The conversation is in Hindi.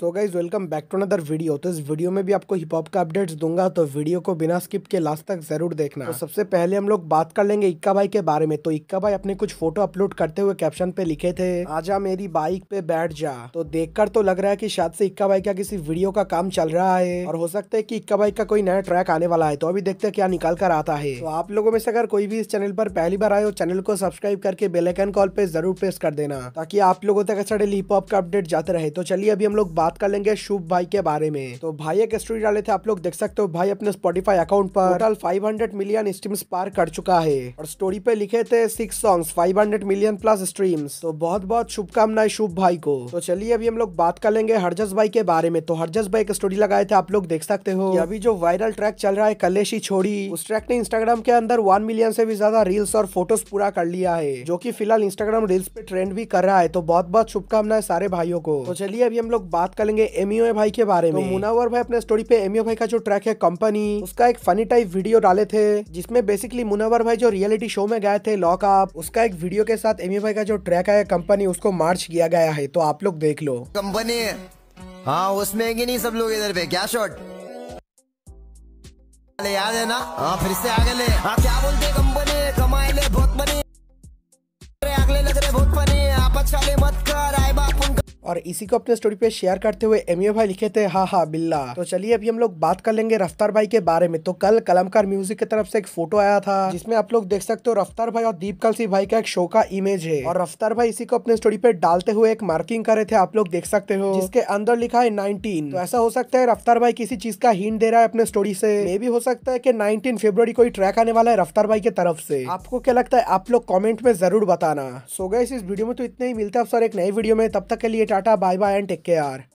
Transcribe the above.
so guys welcome back to another video तो इस वीडियो में भी आपको हिप हॉप का अपडेट्स दूंगा तो वीडियो को बिना स्किप के लास्ट तक जरूर देखना तो सबसे पहले हम लोग बात कर लेंगे इक्का भाई के बारे में तो इक्का भाई अपने कुछ फोटो अपलोड करते हुए कैप्शन पे लिखे थे आजा मेरी बाइक पे बैठ जा तो देखकर तो लग रहा है की शायद से इक्का भाई का किसी वीडियो का काम चल रहा है और हो सकता है की इक्का भाई का कोई नया ट्रैक आने वाला है तो अभी देखते क्या निकाल कर आता है तो आप लोगों में से अगर कोई भी इस चैनल पर पहली बार आए हो चैनल को सब्सक्राइब करके बेलाइकन कॉल पे जरूर प्रेस कर देना ताकि आप लोगों तक अच्छा डेली हिप हॉप का अपडेट जाते रहे तो चलिए अभी हम लोग बात बात कर लेंगे शुभ भाई के बारे में तो भाई एक स्टोरी डाले थे आप लोग देख सकते हो भाई अपने स्पॉटीफाई अकाउंट पर टोटल 500 मिलियन स्ट्रीम्स पार कर चुका है और स्टोरी पे लिखे थे six songs 500 million plus streams तो बहुत बहुत शुभकामनाएं शुभ भाई को तो चलिए अभी हम लोग बात कर लेंगे हरजस भाई के बारे में तो हरजस भाई एक स्टोरी लगाए थे आप लोग देख सकते हो अभी जो वायरल ट्रैक चल रहा है कलेशी छोड़ी उस ट्रैक ने इंस्टाग्राम के अंदर वन मिलियन से भी ज्यादा रील्स और फोटोज पूरा कर लिया है जो की फिलहाल इंस्टाग्राम रील्स पे ट्रेंड भी कर रहा है तो बहुत बहुत शुभकामनाएं सारे भाइयों को तो चलिए अभी हम लोग बात करेंगे e एमियो भाई के बारे तो में तो मुनावर भाई अपने स्टोरी पे एमियो e भाई का जो ट्रैक है कंपनी उसका एक फनी टाइप वीडियो डाले थे जिसमें बेसिकली मुनावर भाई जो रियलिटी शो में गए थे लॉकअप उसका एक वीडियो के साथ एमियो e भाई का जो ट्रैक है कंपनी उसको मार्च किया गया है तो आप लोग देख लो कंपनी हाँ उसमें नहीं सब लोग इधर पे क्या शॉर्ट याद है ना हाँ, फिर से आगे ले हाँ क्या और इसी को अपने स्टोरी पे शेयर करते हुए एमियो भाई लिखे थे हाँ हाँ बिल्ला तो चलिए अभी हम लोग बात कर लेंगे रफ्तार भाई के बारे में तो कल कलमकार म्यूजिक की तरफ से एक फोटो आया था जिसमें आप लोग देख सकते हो रफ्तार भाई और दीप सिंह भाई का एक शो का इमेज है और रफ्तार भाई इसी को अपने स्टोरी पे डालते हुए एक मार्किंग करे थे आप लोग देख सकते हो जिसके अंदर लिखा है नाइनटीन तो ऐसा हो सकता है रफ्तार भाई किसी चीज का हिंट दे रहा है अपने स्टोरी से ये भी हो सकता है की नाइनटीन फेब्रवरी कोई ट्रैक आने वाला है रफ्तार भाई की तरफ से आपको क्या लगता है आप लोग कॉमेंट में जरूर बताना सो गए इस वीडियो में तो इतना ही मिलता है सर एक नई वीडियो में तब तक के लिए tata bye bye and take care